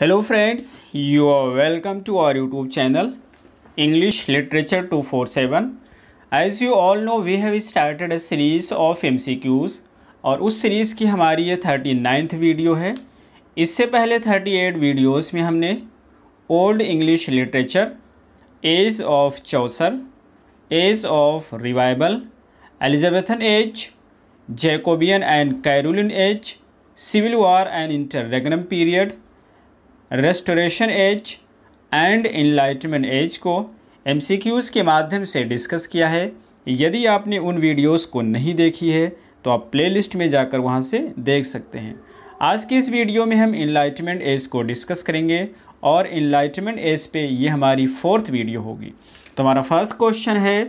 Hello friends you are welcome to our YouTube channel English literature 247 as you all know we have started a series of MCQs और उस series की हमारी ये thirty ninth video है इससे पहले thirty eight videos में हमने old English literature age of Chaucer age of रिवाइबल Elizabethan age Jacobean and Caroline age civil war and regnum period restoration age and enlightenment age को एम के माध्यम से डिस्कस किया है यदि आपने उन वीडियोस को नहीं देखी है तो आप प्लेलिस्ट में जाकर वहाँ से देख सकते हैं आज के इस वीडियो में हम इनलाइटमेंट एज को डिस्कस करेंगे और इनलाइटमेंट एज पे ये हमारी फोर्थ वीडियो होगी तो हमारा फर्स्ट क्वेश्चन है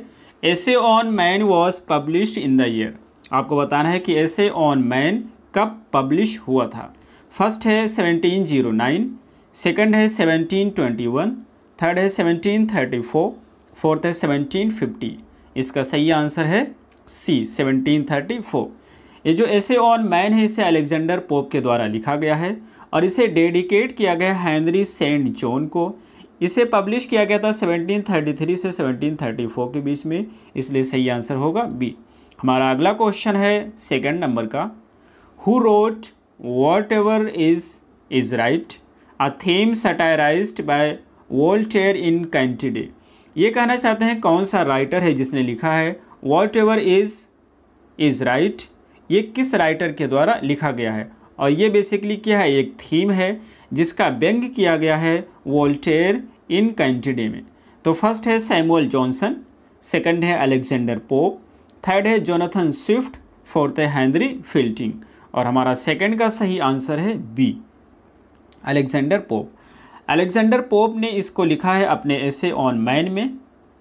essay on man was publish in the year आपको बताना है कि ऐसे ऑन मैन कब पब्लिश हुआ था फर्स्ट है सेवनटीन जीरो नाइन सेकंड है सेवनटीन ट्वेंटी वन थर्ड है सेवनटीन थर्टी फोर फोर्थ है सेवनटीन फिफ्टी इसका सही आंसर है सी सेवनटीन थर्टी फोर ये जो ऐसे ऑन मैन है इसे अलेक्जेंडर पोप के द्वारा लिखा गया है और इसे डेडिकेट किया गया हैंनरी सेंट जॉन को इसे पब्लिश किया गया था 1733 से 1734 के बीच में इसलिए सही आंसर होगा बी हमारा अगला क्वेश्चन है सेकंड नंबर का who wrote whatever is is right a theme satirized by Voltaire in Candide ये कहना चाहते हैं कौन सा राइटर है जिसने लिखा है whatever is is right ये किस राइटर के द्वारा लिखा गया है और ये बेसिकली क्या है एक थीम है जिसका व्यंग किया गया है वोल्टेयर इन कैंटिडे में तो फर्स्ट है सैमुअल जॉनसन सेकंड है अलेक्जेंडर पोप थर्ड है जोनाथन स्विफ्ट फोर्थ है हैंनरी फिल्टिंग और हमारा सेकंड का सही आंसर है B Alexander Pope Alexander Pope ने इसको लिखा है अपने ऐसे ऑन मैन में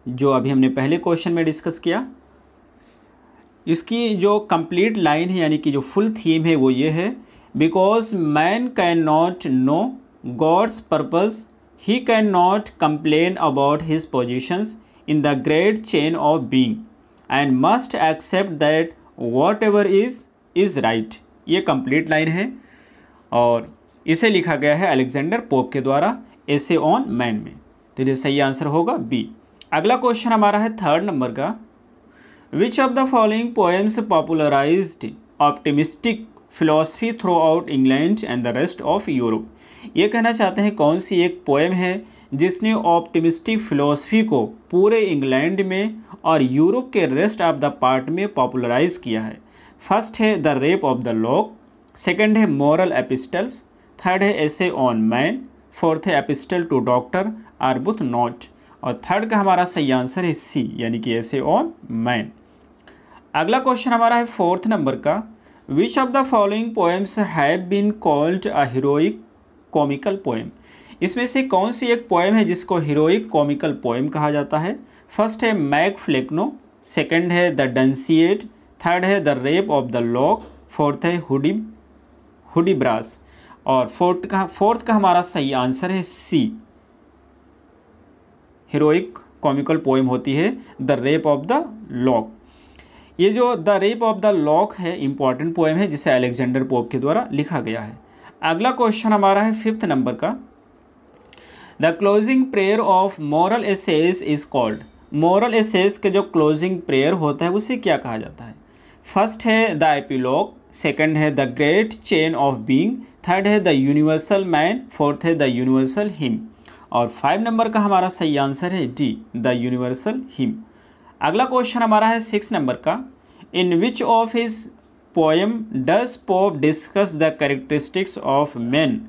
जो अभी हमने पहले क्वेश्चन में डिस्कस किया इसकी जो कंप्लीट लाइन है यानी कि जो फुल थीम है वो ये है because man can not know God's purpose he can not complain about his positions in the great chain of being and must accept that whatever is is right ये complete line है और इसे लिखा गया है Alexander pope के द्वारा essay on man में तो ये सही आंसर होगा बी अगला क्वेश्चन हमारा है थर्ड नंबर का which of the following poems popularize optimistic philosophy throughout England and the rest of Europe ये कहना चाहते हैं कौन सी एक पोएम है जिसने ऑप्टिमिस्टिक फिलोसफी को पूरे इंग्लैंड में और यूरोप के रेस्ट ऑफ द पार्ट में पॉपुलराइज किया है फर्स्ट है the rape of the lock second है मॉरल एपिस्टल्स थर्ड है ऐसे ऑन मैन फोर्थ है epistle to doctor Arbuthnot और थर्ड का हमारा सही आंसर है सी यानी कि ऐसे ऑन मैन अगला क्वेश्चन हमारा है फोर्थ नंबर का which of the following poems have been called a heroic comical poem इसमें से कौन सी एक पोएम है जिसको हीरोइक कॉमिकल पोएम कहा जाता है फर्स्ट है मैक फ्लेक्नो सेकेंड है द डंसिएट थर्ड है the rape of the lock fourth है हुडी हुडी ब्रास और फोर्थ का फोर्थ का हमारा सही आंसर है सी हीरोइक कॉमिकल पोइम होती है the rape of the lock ये जो the rape of the lock है इंपॉर्टेंट पोएम है जिसे अलेक्जेंडर पोप के द्वारा लिखा गया है अगला क्वेश्चन हमारा है फिफ्थ नंबर का the closing prayer of moral essays is called moral essays के जो क्लोजिंग प्रेयर होता है उसे क्या कहा जाता है फर्स्ट है द एपिलॉग सेकेंड है the great chain of being third है द यूनिवर्सल मैन फोर्थ है द यूनिवर्सल हिम और फाइव नंबर का हमारा सही आंसर है डी द यूनिवर्सल हिम अगला क्वेश्चन हमारा है सिक्स नंबर का in which of his poem does Pope discuss the characteristics of man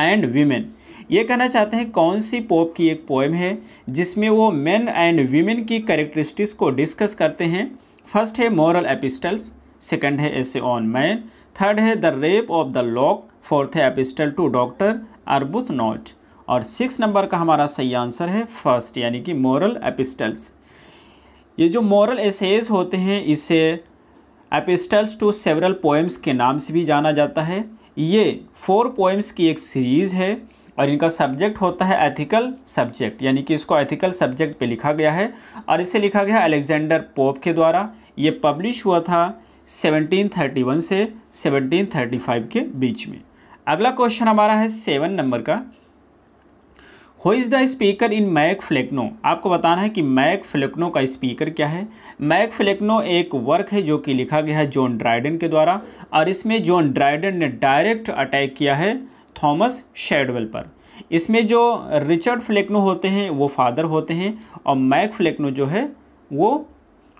and women ये कहना चाहते हैं कौन सी पोप की एक पोएम है जिसमें वो मैन एंड वीमेन की करेक्टरिस्टिक्स को डिस्कस करते हैं फर्स्ट है मॉरल एपिस्टल्स सेकेंड है ऐसे ऑन मैन थर्ड है the rape of the lock fourth है epistle to doctor Arbuthnot और सिक्स नंबर का हमारा सही आंसर है फर्स्ट यानी कि मॉरल एपिस्टल्स ये जो मॉरल एसेज होते हैं इसे एपिस्टल्स टू सेवरल पोएम्स के नाम से भी जाना जाता है ये फोर पोएम्स की एक सीरीज़ है और इनका सब्जेक्ट होता है एथिकल सब्जेक्ट यानी कि इसको एथिकल सब्जेक्ट पे लिखा गया है और इसे लिखा गया अलेक्जेंडर पोप के द्वारा ये पब्लिश हुआ था 1731 से 1735 के बीच में अगला क्वेश्चन हमारा है सेवन नंबर का who is the speaker in Mac Flecknoe आपको बताना है कि मैक फ्लेक्नो का स्पीकर क्या है मैक फ्लेक्नो एक वर्क है जो कि लिखा गया है जॉन ड्राइडन के द्वारा और इसमें जॉन ड्राइडन ने डायरेक्ट अटैक किया है थॉमस शेडवेल पर इसमें जो रिचर्ड फ्लेक्नो होते हैं वो फादर होते हैं और मैक फ्लेक्नो जो है वो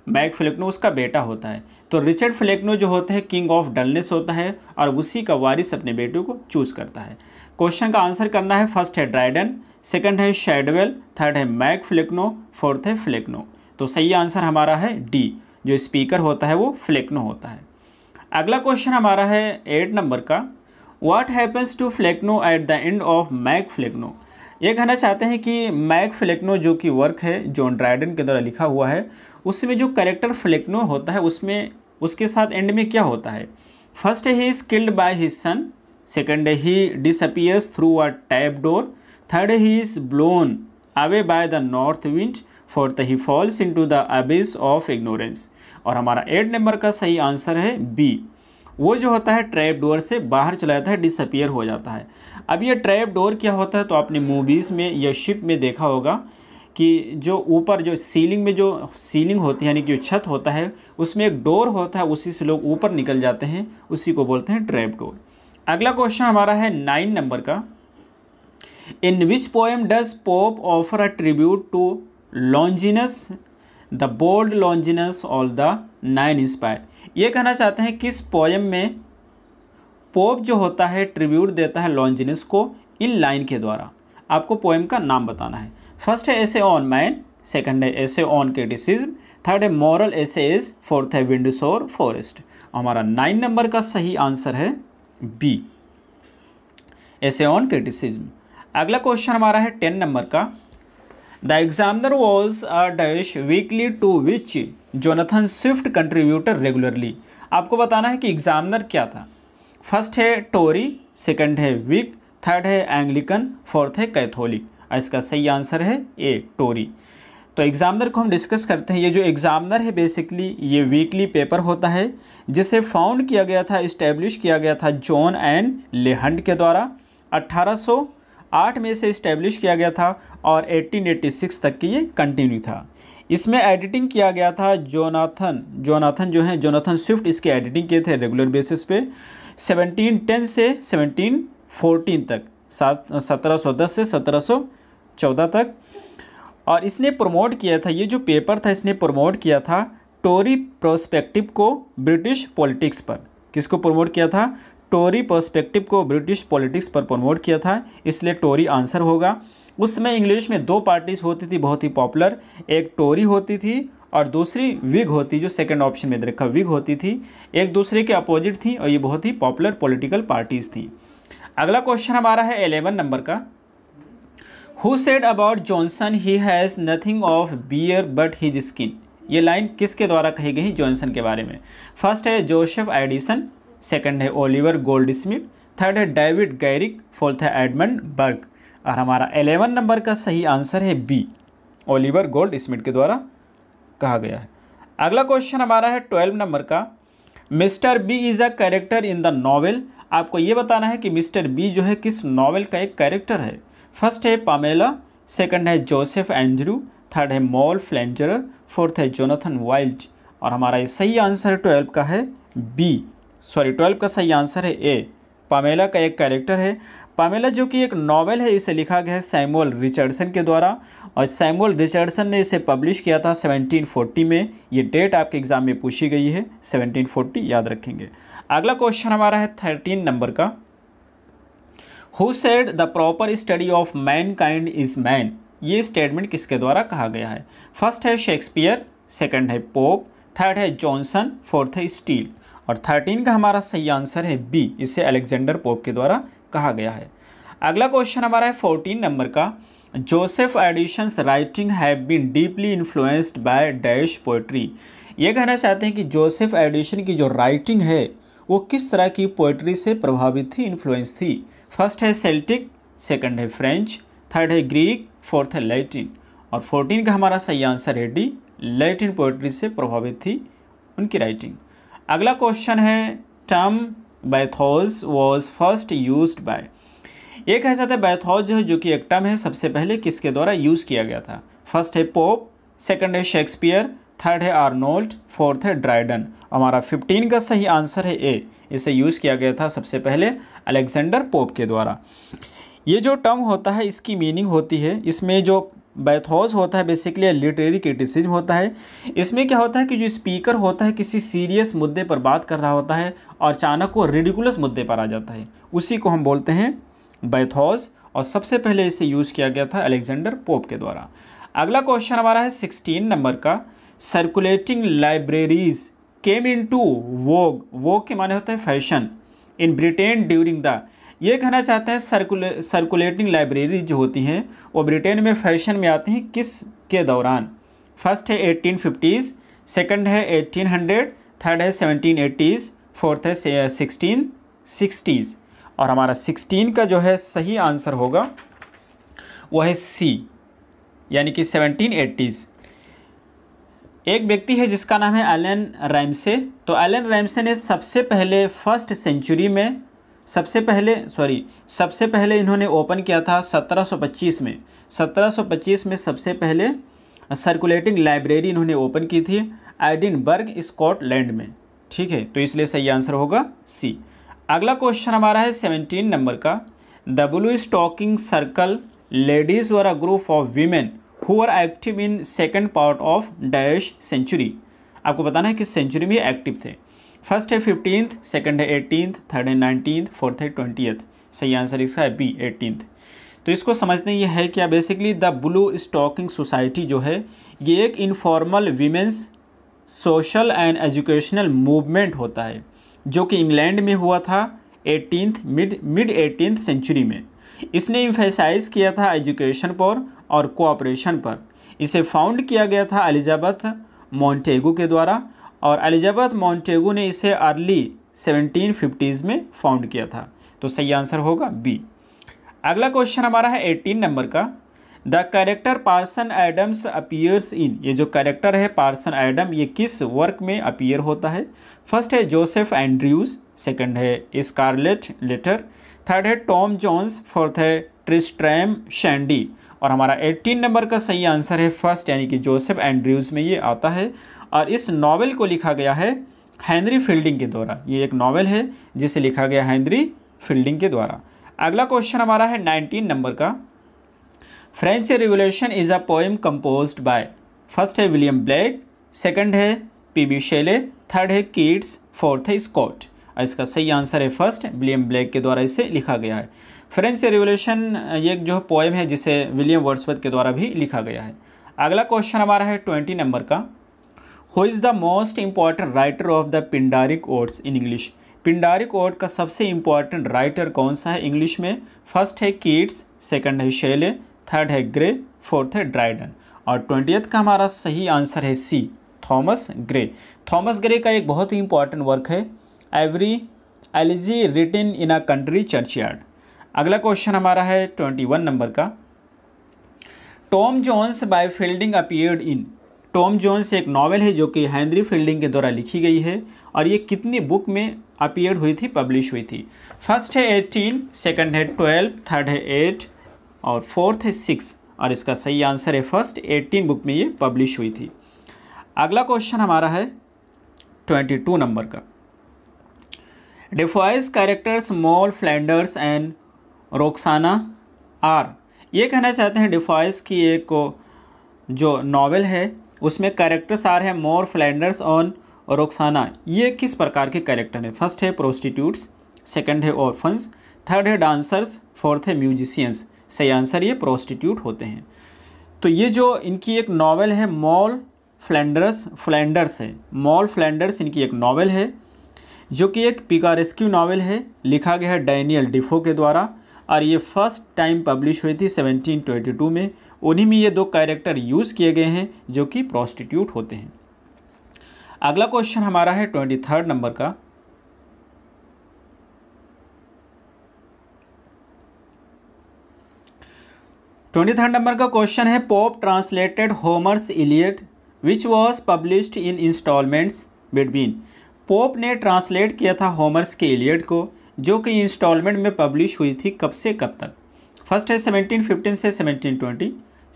मैक फ्लेक्नो उसका बेटा होता है तो रिचर्ड फ्लेकनो जो होते हैं किंग ऑफ डलनेस होता है और उसी का वारिस अपने बेटे को चूज़ करता है क्वेश्चन का आंसर करना है फर्स्ट है ड्राइडन सेकंड है शेडवेल थर्ड है मैक फ्लेकनो फोर्थ है फ्लेकनो तो सही आंसर हमारा है डी जो स्पीकर होता है वो फ्लेकनो होता है अगला क्वेश्चन हमारा है एट नंबर का what happens to Flecknoe at the end of Mac Flecknoe ये कहना चाहते हैं कि मैक फ्लेक्नो जो कि वर्क है जॉन ड्राइडन के द्वारा लिखा हुआ है उसमें जो करेक्टर फ्लेक्नो होता है उसमें उसके साथ एंड में क्या होता है first he is killed by his son second he disappears through a trap door third he is blown away by the north wind fourth he falls to the abyss of ignorance और हमारा eight number का सही answer है B वो जो होता है trap door से बाहर चला जाता है डिसअपियर हो जाता है अब ये ट्रैप डोर क्या होता है तो आपने मूवीज़ में या शिप में देखा होगा कि जो ऊपर जो सीलिंग में जो सीलिंग होती है यानी कि छत होता है उसमें एक डोर होता है उसी से लोग ऊपर निकल जाते हैं उसी को बोलते हैं ट्रैप डोर अगला क्वेश्चन हमारा है नाइन नंबर का in which poem does Pope offer a tribute to Longinus the bold Longinus all the nine inspire ये कहना चाहते हैं किस पोएम में पोप जो होता है ट्रिब्यूट देता है लॉन्जिनस को इन लाइन के द्वारा आपको पोएम का नाम बताना है फर्स्ट है ऐसे ऑन मैन सेकंड है ऐसे ऑन क्रिटिसिज्म थर्ड है मॉरल इज फोर्थ है विंडस और फॉरेस्ट हमारा नाइन नंबर का सही आंसर है बी ऐसे ऑन क्रिटिसिज्म अगला क्वेश्चन हमारा है टेन नंबर का The examiner was a dash weekly to which Jonathan Swift contributed regularly. आपको बताना है कि एग्ज़ामनर क्या था फर्स्ट है टोरी सेकेंड है विक थर्ड है एंग्लिकन फोर्थ है कैथोलिक इसका सही आंसर है ए टोरी तो एग्ज़ामिनर को हम डिस्कस करते हैं ये जो एग्ज़ामिनर है बेसिकली ये वीकली पेपर होता है जिसे फाउंड किया गया था इस्टेब्लिश किया गया था जॉन एंड लेहंड के द्वारा अट्ठारह आठ में से इस्टेब्लिश किया गया था और 1886 तक की ये कंटिन्यू था इसमें एडिटिंग किया गया था जोनाथन जोनाथन जो हैं जोनाथन स्विफ्ट इसके एडिटिंग किए थे रेगुलर बेसिस पे 1710 से 1714 तक सात सत्रह से सत्रह तक और इसने प्रमोट किया था ये जो पेपर था इसने प्रमोट किया था टोरी प्रोस्पेक्टिव को ब्रिटिश पॉलिटिक्स पर किसको प्रमोट किया था टोरी पर्सपेक्टिव को ब्रिटिश पॉलिटिक्स पर प्रमोट किया था इसलिए टोरी आंसर होगा उसमें इंग्लिश में दो पार्टीज होती थी बहुत ही पॉपुलर एक टोरी होती थी और दूसरी विग होती जो सेकंड ऑप्शन में रखा विग होती थी एक दूसरे के अपोजिट थी और ये बहुत ही पॉपुलर पॉलिटिकल पार्टीज थी अगला क्वेश्चन हमारा है एलेवन नंबर का who said about Johnson he has nothing of bear but his skin ये लाइन किसके द्वारा कही गई जॉनसन के बारे में फर्स्ट है जोसेफ एडिसन सेकंड है ओलिवर गोल्ड स्मिथ थर्ड है डेविड गैरिक फोर्थ है एडमंड बर्ग और हमारा एलेवन नंबर का सही आंसर है बी ओलिवर गोल्ड स्मिथ के द्वारा कहा गया है अगला क्वेश्चन हमारा है ट्वेल्व नंबर का mister B is a character in the novel आपको ये बताना है कि मिस्टर बी जो है किस नावल का एक कैरेक्टर है फर्स्ट है पामेला सेकंड है जोसेफ एंड्रू थर्ड है मॉल फ्लेंजर फोर्थ है जोनाथन वाइल्ड और हमारा ये सही आंसर ट्वेल्व का है बी सॉरी ट्वेल्व का सही आंसर है ए पामेला का एक कैरेक्टर है पामेला जो कि एक नॉवल है इसे लिखा गया है सैमुअल रिचर्डसन के द्वारा और सैमुअल रिचर्डसन ने इसे पब्लिश किया था 1740 में ये डेट आपके एग्ज़ाम में पूछी गई है 1740 याद रखेंगे अगला क्वेश्चन हमारा है थर्टीन नंबर का who said the proper study of mankind is man ये स्टेटमेंट किसके द्वारा कहा गया है फर्स्ट है शेक्सपियर सेकेंड है पोप थर्ड है जॉनसन फोर्थ है स्टील और थर्टीन का हमारा सही आंसर है बी इसे अलेक्जेंडर पोप के द्वारा कहा गया है अगला क्वेश्चन हमारा है फोर्टीन नंबर का Joseph Addison's writing have been deeply influenced by dash poetry ये कहना चाहते हैं कि जोसेफ एडिशन की जो राइटिंग है वो किस तरह की पोइट्री से प्रभावित थी इन्फ्लुएंस थी फर्स्ट है सेल्टिक सेकंड है फ्रेंच थर्ड है ग्रीक फोर्थ है लैटिन और फोर्टीन का हमारा सही आंसर है डी लैटिन पोइट्री से प्रभावित थी उनकी राइटिंग अगला क्वेश्चन है term bathos was first use by ये कह सकते हैं बैथोज जो, जो कि एक टर्म है सबसे पहले किसके द्वारा यूज़ किया गया था फर्स्ट है पोप सेकंड है शेक्सपियर थर्ड है आर्नोल्ड फोर्थ है ड्राइडन हमारा फिफ्टीन का सही आंसर है ए इसे यूज़ किया गया था सबसे पहले अलेक्जेंडर पोप के द्वारा ये जो टर्म होता है इसकी मीनिंग होती है इसमें जो बैथोज होता है बेसिकली लिटरेरी क्रिटिसिज्म होता है इसमें क्या होता है कि जो स्पीकर होता है किसी सीरियस मुद्दे पर बात कर रहा होता है और अचानक वो रेडिकुलस मुद्दे पर आ जाता है उसी को हम बोलते हैं बैथोज और सबसे पहले इसे यूज़ किया गया था अलेक्जेंडर पोप के द्वारा अगला क्वेश्चन हमारा है सिक्सटीन नंबर का circulating libraries came in to vogue vogue के माने होते हैं fashion in Britain during the ये कहना चाहते हैं सर्कुले सर्कुलेटिंग लाइब्रेरी जो होती हैं वो ब्रिटेन में फैशन में आती हैं किस के दौरान फर्स्ट है एटीन फिफ्टीज़ सेकेंड है एटीन हंड्रेड थर्ड है सेवनटीन एटीज़ फोर्थ है सिक्सटीन सिक्सटीज़ और हमारा सिक्सटीन का जो है सही आंसर होगा वह है सी यानी कि सेवनटीन एट्टीज़ एक व्यक्ति है जिसका नाम है एलन रैमसे तो एलन रैमसे ने सबसे पहले फर्स्ट सेंचुरी में सबसे पहले सॉरी सबसे पहले इन्होंने ओपन किया था 1725 में 1725 में सबसे पहले सर्कुलेटिंग लाइब्रेरी इन्होंने ओपन की थी एडिनबर्ग स्कॉटलैंड में ठीक है तो इसलिए सही आंसर होगा सी अगला क्वेश्चन हमारा है सेवनटीन नंबर का the blue stocking circle ladies और a group of women who are active in second part of dash century आपको बताना है कि सेंचुरी में एक्टिव थे फर्स्ट है फिफ्टींथ सेकेंड है एटीनथ थर्ड है नाइनटीन्थ फोर्थ है ट्वेंटी सही आंसर इसका है बी एटीनथ तो इसको समझते ये है क्या basically the blue stocking society जो है ये एक informal women's social and educational movement होता है जो कि इंग्लैंड में हुआ था eighteenth mid mid eighteenth century में इसने इम्फेसाइज किया था एजुकेशन पर और कोऑपरेशन पर इसे फाउंड किया गया था एलिजाबेथ मॉन्टेगो के द्वारा और एलिजाबेथ मॉन्टेगू ने इसे अर्ली फिफ्टीज़ में फाउंड किया था तो सही आंसर होगा बी अगला क्वेश्चन हमारा है एटीन नंबर का the character Parson Adams appears in ये जो कैरेक्टर है पार्सन एडम ये किस वर्क में अपीयर होता है फर्स्ट है जोसेफ एंड्रयूज सेकंड है स्कारलेट लेटर थर्ड है टॉम जॉन्स फोर्थ है ट्रिस्ट्रैम शैंडी और हमारा 18 नंबर का सही आंसर है फर्स्ट यानी कि जोसेफ एंड्रयूज़ में ये आता है और इस नावल को लिखा गया है हैंनरी फील्डिंग के द्वारा ये एक नावल है जिसे लिखा गया हैंनरी फील्डिंग के द्वारा अगला क्वेश्चन हमारा है नाइनटीन नंबर का French revolution is a poem compose by first है विलियम ब्लैक सेकेंड है पी बी शेले थर्ड है किड्स फोर्थ है स्कॉट और इसका सही आंसर है फर्स्ट विलियम ब्लैक के द्वारा इसे लिखा गया है फ्रेंच रिवोल्यूशन ये जो पोएम है जिसे विलियम वर्ड्सवर्थ के द्वारा भी लिखा गया है अगला क्वेश्चन हमारा है ट्वेंटी नंबर का who is the most important writer of the Pindaric odes in English Pindaric ode का सबसे इम्पॉर्टेंट राइटर कौन सा है इंग्लिश में फर्स्ट है कीट्स सेकंड है शेले थर्ड है ग्रे फोर्थ है ड्राइडन और ट्वेंटियथ का हमारा सही आंसर है C Thomas Gray Thomas Gray का एक बहुत ही इंपॉर्टेंट वर्क है every elegy written in a country churchyard अगला क्वेश्चन हमारा है ट्वेंटी वन नंबर का Tom Jones by Fielding appeared in Tom Jones एक नावल है जो कि हैंनरी फील्डिंग के द्वारा लिखी गई है और ये कितनी बुक में अपियर्ड हुई थी पब्लिश हुई थी फर्स्ट है एटीन सेकेंड है ट्वेल्व थर्ड है एट और फोर्थ है सिक्स और इसका सही आंसर है फर्स्ट एटीन बुक में ये पब्लिश हुई थी अगला क्वेश्चन हमारा है ट्वेंटी टू नंबर का Defoe's characters Moll Flanders and Roxana are ये कहना चाहते हैं डिफॉइस की एक जो नावल है उसमें कैरेक्टर्स आर है मोर फ्लैंडर्स ऑन रोकसाना ये किस प्रकार के कैरेक्टर हैं फर्स्ट है प्रोस्टिट्यूट्स सेकंड है ऑर्फन्स थर्ड है डांसर्स फोर्थ है म्यूजिशियंस सही आंसर ये प्रोस्टिट्यूट होते हैं तो ये जो इनकी एक नावल है मॉल फ्लैंडर्स फ्लैंडर्स है मॉल फ्लैंडर्स इनकी एक नावल है जो कि एक पिकारेस्क्यू नावल है लिखा गया है डैनियल डिफो के द्वारा और ये फर्स्ट टाइम पब्लिश हुई थी 1722 में उन्हीं में ये दो कैरेक्टर यूज़ किए गए हैं जो कि प्रॉस्टिट्यूट होते हैं अगला क्वेश्चन हमारा है ट्वेंटी थर्ड नंबर का ट्वेंटी थर्ड नंबर का क्वेश्चन है Pope translated Homer's Iliad which was published in instalments between Pope ने ट्रांसलेट किया था होमर्स के इलियट को जो कि इंस्टॉलमेंट में पब्लिश हुई थी कब से कब तक फर्स्ट है सेवनटीन फिफ्टीन से सेवनटीन ट्वेंटी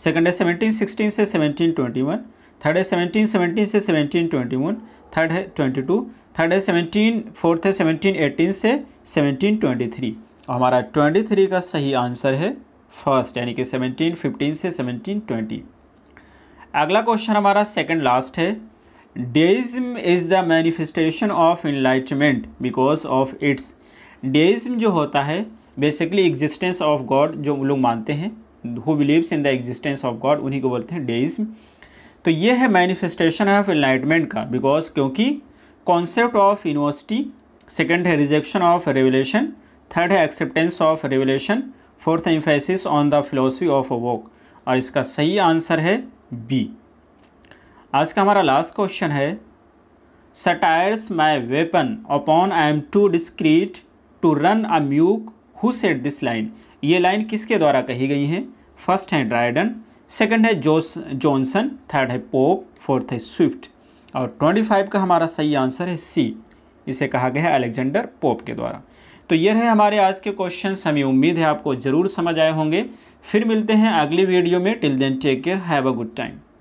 सेकेंड है सेवनटीन सिक्सटीन से सेवनटीन ट्वेंटी वन थर्ड है सेवनटीन सेवनटीन से सेवनटीन ट्वेंटी वन थर्ड है ट्वेंटी टू थर्ड है सेवनटीन फोर्थ है सेवनटीन एटीन से सेवनटीन ट्वेंटी थ्री और हमारा ट्वेंटी थ्री का सही आंसर है फर्स्ट यानी कि सेवनटीन फिफ्टीन से सेवनटीन ट्वेंटी अगला क्वेश्चन हमारा सेकेंड लास्ट है deism is the manifestation of enlightenment because of its deism जो होता है बेसिकली एग्जिस्टेंस ऑफ गॉड जो लोग मानते हैं who believes in the existence of God उन्हीं को बोलते हैं डेइज्म तो ये है मैनिफेस्टेशन ऑफ एनलाइटमेंट का बिकॉज क्योंकि कॉन्सेप्ट ऑफ यूनिवर्सिटी सेकेंड है रिजेक्शन ऑफ रेवलेशन थर्ड है acceptance of revelation fourth emphasis on the philosophy of a walk और इसका सही आंसर है बी आज का हमारा लास्ट क्वेश्चन है satire's my weapon upon I am too discreet to run a म्यूक who said this line ये लाइन किसके द्वारा कही गई हैं फर्स्ट है ड्राइडन सेकंड है जोस जॉनसन थर्ड है पोप फोर्थ है स्विफ्ट और ट्वेंटी फाइव का हमारा सही आंसर है सी इसे कहा गया है अलेक्जेंडर पोप के द्वारा तो ये रहे हमारे आज के क्वेश्चन हमें उम्मीद है आपको ज़रूर समझ आए होंगे फिर मिलते हैं अगली वीडियो में till then take care have a good time